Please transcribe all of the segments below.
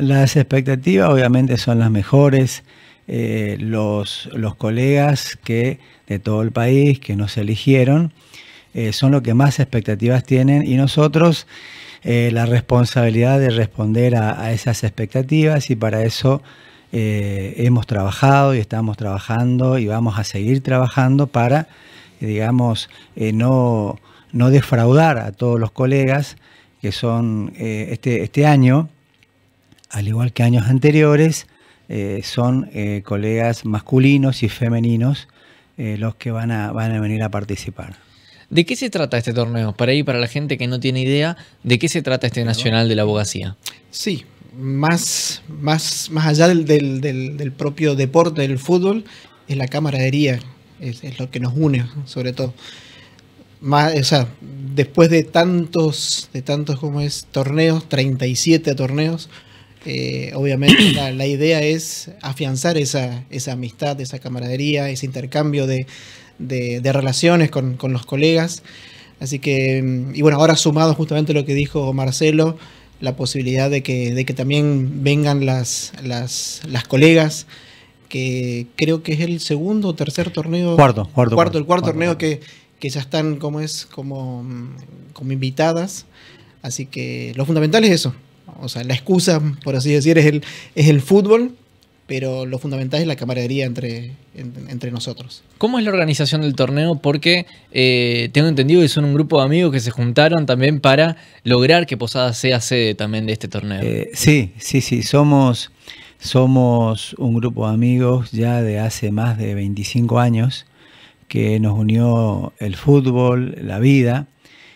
Las expectativas obviamente son las mejores. Eh, los, colegas que, de todo el país que nos eligieron eh, son los que más expectativas tienen y nosotros eh, la responsabilidad de responder a, esas expectativas y para eso hemos trabajado y estamos trabajando y vamos a seguir trabajando para, digamos, no, no defraudar a todos los colegas que son este, este año al igual que años anteriores, eh, son eh, colegas masculinos y femeninos eh, los que van a, van a venir a participar. ¿De qué se trata este torneo? Para para la gente que no tiene idea, ¿de qué se trata este Nacional de la Abogacía? Sí, más, más, más allá del, propio deporte, del fútbol, es la camaradería, es, lo que nos une, sobre todo. Más, después de tantos, de tantos, como es, torneos, 37 torneos, eh, obviamente la, idea es afianzar esa, amistad, esa camaradería, ese intercambio de, relaciones con, los colegas. Así que, mm, y bueno, ahora sumado justamente lo que dijo Marcelo, la posibilidad de que, que también vengan las, las, colegas, que creo que es el segundo o tercer torneo. Cuarto, cuarto. cuarto, el cuarto, torneo que, que, ya están como es, como, mm, como invitadas. Así que lo fundamental es eso, o sea, la excusa, por así decir, es el, es el fútbol, pero lo fundamental es la camaradería entre, entre nosotros. ¿Cómo es la organización del torneo? Porque eh, tengo entendido que son un grupo de amigos que se juntaron también para lograr que Posada sea sede también de este torneo. Eh, sí, sí, sí, somos, somos un grupo de amigos ya de hace más de 25 años que nos unió el fútbol, la vida,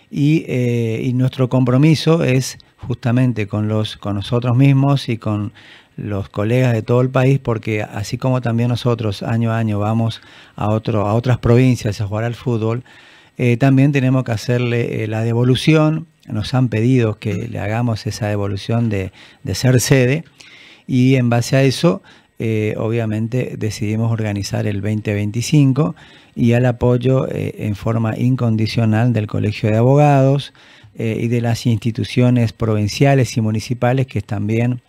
y, eh, y nuestro compromiso es justamente con, los, con nosotros mismos y con los colegas de todo el país, porque así como también nosotros año a año vamos a, otro, a otras provincias a jugar al fútbol, eh, también tenemos que hacerle eh, la devolución, nos han pedido que le hagamos esa devolución de, ser sede y en base a eso eh, obviamente decidimos organizar el 2025 y al apoyo en forma incondicional del Colegio de Abogados, eh, y de las instituciones provinciales y municipales que también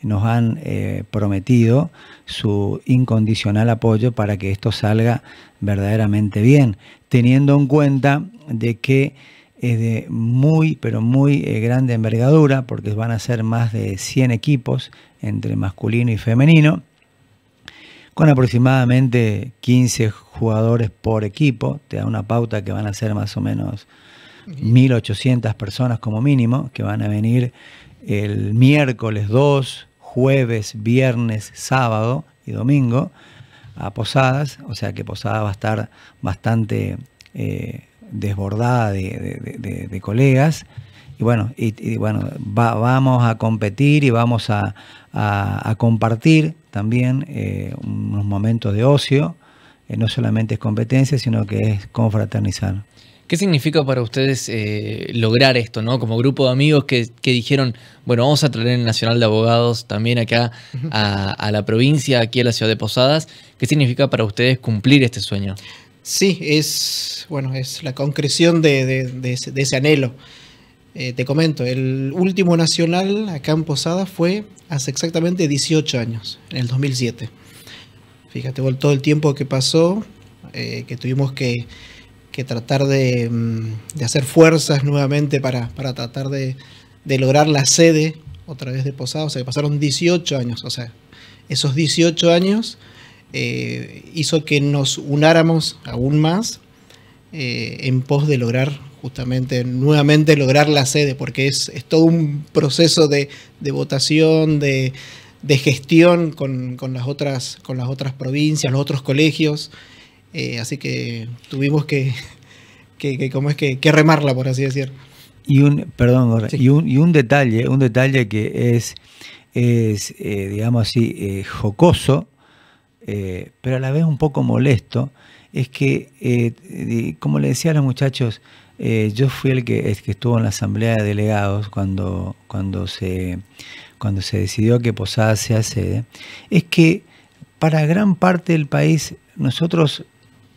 nos han eh, prometido su incondicional apoyo para que esto salga verdaderamente bien, teniendo en cuenta de que es de muy, pero muy eh, grande envergadura, porque van a ser más de 100 equipos entre masculino y femenino, con aproximadamente 15 jugadores por equipo, te da una pauta que van a ser más o menos 1.800 personas como mínimo, que van a venir el miércoles 2, jueves, viernes, sábado y domingo a Posadas, o sea que posada va a estar bastante eh, desbordada de, colegas. Y bueno, y, bueno vamos a competir y vamos a, compartir también eh, unos momentos de ocio eh, no solamente es competencia, sino que es confraternizar. ¿Qué significa para ustedes eh, lograr esto, ¿no? Como grupo de amigos que, dijeron, bueno, vamos a traer el Nacional de Abogados también acá a, la provincia, aquí a la ciudad de Posadas. ¿Qué significa para ustedes cumplir este sueño? Sí, es bueno, es la concreción de, ese, anhelo. Eh, te comento, el último nacional acá en Posadas fue hace exactamente 18 años, en el 2007. Fíjate, todo el tiempo que pasó, eh, que tuvimos que, tratar mm, de, hacer fuerzas nuevamente para, tratar de, lograr la sede otra vez de Posada. O sea, que pasaron 18 años. O sea, esos 18 años eh, hizo que nos unáramos aún más eh, en pos de lograr justamente nuevamente lograr la sede, porque es, todo un proceso de votación, de, de gestión con, las otras, con las otras provincias, los otros colegios. Eh, así que tuvimos que, que, es que, remarla, por así decir. Y un, perdón, y, un, detalle, un detalle que es, es eh, digamos así, eh, jocoso, pero a la vez un poco molesto, es que, como le decía a los muchachos, yo fui el que, es que estuvo en la asamblea de delegados cuando, cuando se cuando se decidió que Posadas sea sede, es que para gran parte del país nosotros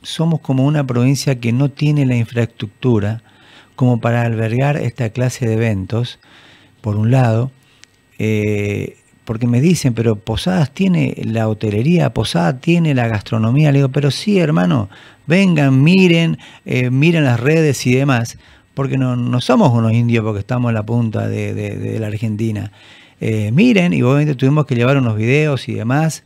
somos como una provincia que no tiene la infraestructura como para albergar esta clase de eventos, por un lado, eh, porque me dicen, pero Posadas tiene la hotelería, Posadas tiene la gastronomía. Le digo, pero sí, hermano, vengan, miren, eh, miren las redes y demás, porque no, somos unos indios porque estamos en la punta de la Argentina. Eh, miren, y obviamente tuvimos que llevar unos videos y demás.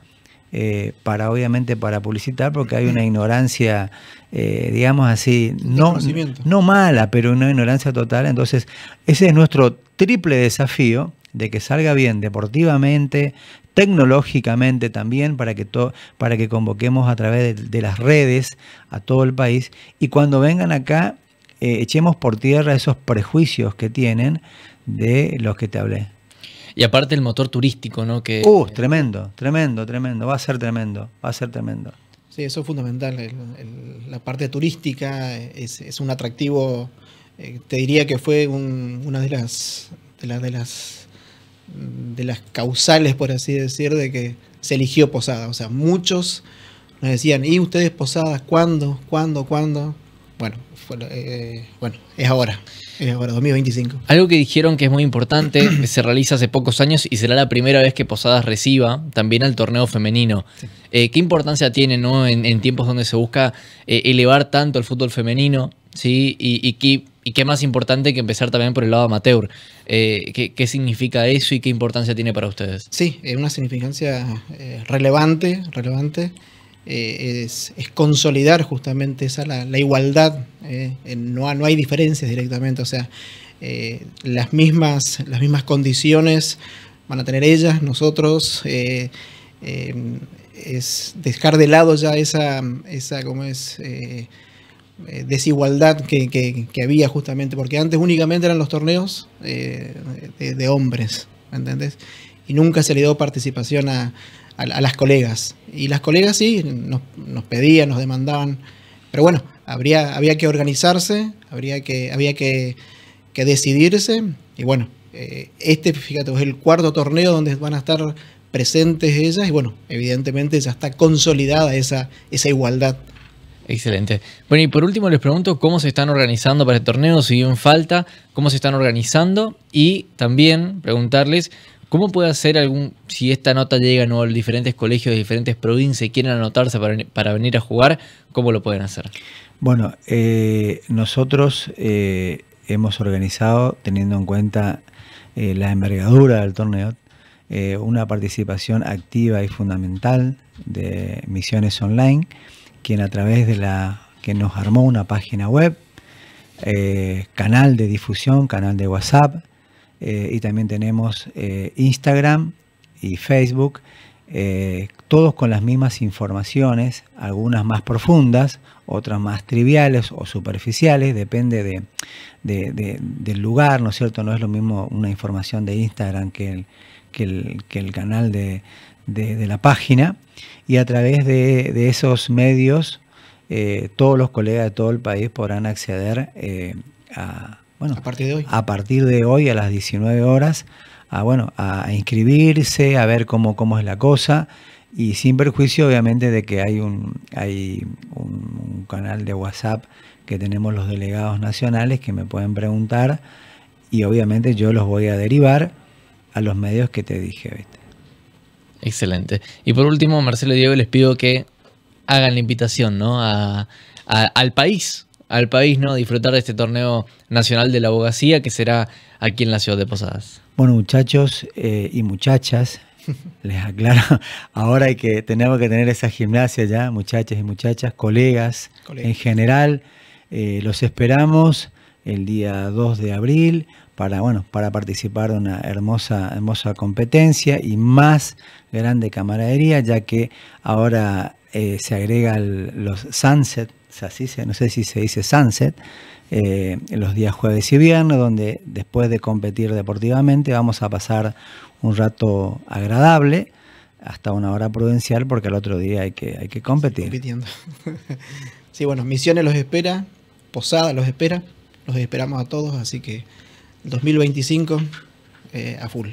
Eh, para obviamente para publicitar porque hay una ignorancia eh, digamos así no, no mala pero una ignorancia total entonces ese es nuestro triple desafío de que salga bien deportivamente tecnológicamente también para que para que convoquemos a través de, las redes a todo el país y cuando vengan acá echemos por tierra esos prejuicios que tienen de los que te hablé. Y aparte el motor turístico, ¿no? Que, uh, eh, tremendo, tremendo, tremendo. Va a ser tremendo, va a ser tremendo. Sí, eso es fundamental. la parte turística es, un atractivo. Eh, te diría que fue una de las, de, las de las causales, por así decir, de que se eligió Posada. O sea, muchos nos decían, ¿y ustedes Posadas? ¿Cuándo? ¿Cuándo? ¿Cuándo? bueno, eh, bueno, es ahora, es ahora, 2025. Algo que dijeron que es muy importante, que se realiza hace pocos años y será la primera vez que Posadas reciba también al torneo femenino. Eh, ¿Qué importancia tiene ¿no? en, tiempos donde se busca eh, elevar tanto el fútbol femenino? ¿sí? Y, y, qué, más importante que empezar también por el lado amateur. ¿qué, significa eso y qué importancia tiene para ustedes? Sí, es una significancia relevante, relevante. Eh, es, consolidar justamente esa, la, igualdad, eh, no, no hay diferencias directamente, o sea, eh, las, mismas, las mismas condiciones van a tener ellas, nosotros, es dejar de lado ya esa, esa es? desigualdad que, había justamente, porque antes únicamente eran los torneos de, hombres, hombres, ¿entendés? y nunca se le dio participación a, las colegas. Y las colegas sí, nos, pedían, nos demandaban, pero bueno, habría, había que organizarse, habría que, había que, decidirse y bueno, eh, este, fíjate, es el cuarto torneo donde van a estar presentes ellas y bueno, evidentemente ya está consolidada esa, esa igualdad. Excelente. Bueno, y por último les pregunto cómo se están organizando para el este torneo, si en falta, cómo se están organizando y también preguntarles ¿Cómo puede hacer algún, si esta nota llega a diferentes colegios de diferentes provincias y quieren anotarse para, venir a jugar, cómo lo pueden hacer? Bueno, eh, nosotros eh, hemos organizado, teniendo en cuenta eh, la envergadura del torneo, una participación activa y fundamental de Misiones Online, quien a través de la que nos armó una página web, canal de difusión, canal de WhatsApp, eh, y también tenemos eh, Instagram y Facebook, eh, todos con las mismas informaciones, algunas más profundas, otras más triviales o superficiales, depende del lugar, ¿no es cierto? No es lo mismo una información de Instagram que que el canal de, la página. Y a través de, esos medios, todos los colegas de todo el país podrán acceder a bueno, a partir de hoy. A partir de hoy a las 19 horas, a, bueno, a inscribirse, a ver cómo, cómo es la cosa y sin perjuicio obviamente de que hay un, hay un, canal de WhatsApp que tenemos los delegados nacionales que me pueden preguntar y obviamente yo los voy a derivar a los medios que te dije. ¿viste? Excelente. Y por último, Marcelo Diego, les pido que hagan la invitación ¿no? a, al país al país, ¿no? Disfrutar de este torneo nacional de la abogacía que será aquí en la ciudad de Posadas. Bueno, muchachos eh, y muchachas, les aclaro, ahora hay que, tenemos que tener esa gimnasia ya, muchachas y muchachas, colegas, en general. Eh, los esperamos el día 2 de abril para, bueno, para participar de una hermosa, hermosa competencia y más grande camaradería, ya que ahora eh, se agrega los sunset así se, no sé si se dice sunset, eh, los días jueves y viernes, donde después de competir deportivamente vamos a pasar un rato agradable hasta una hora prudencial porque al otro día hay que, hay que competir. sí, bueno, Misiones los espera, Posada los espera, los esperamos a todos, así que 2025 eh, a full.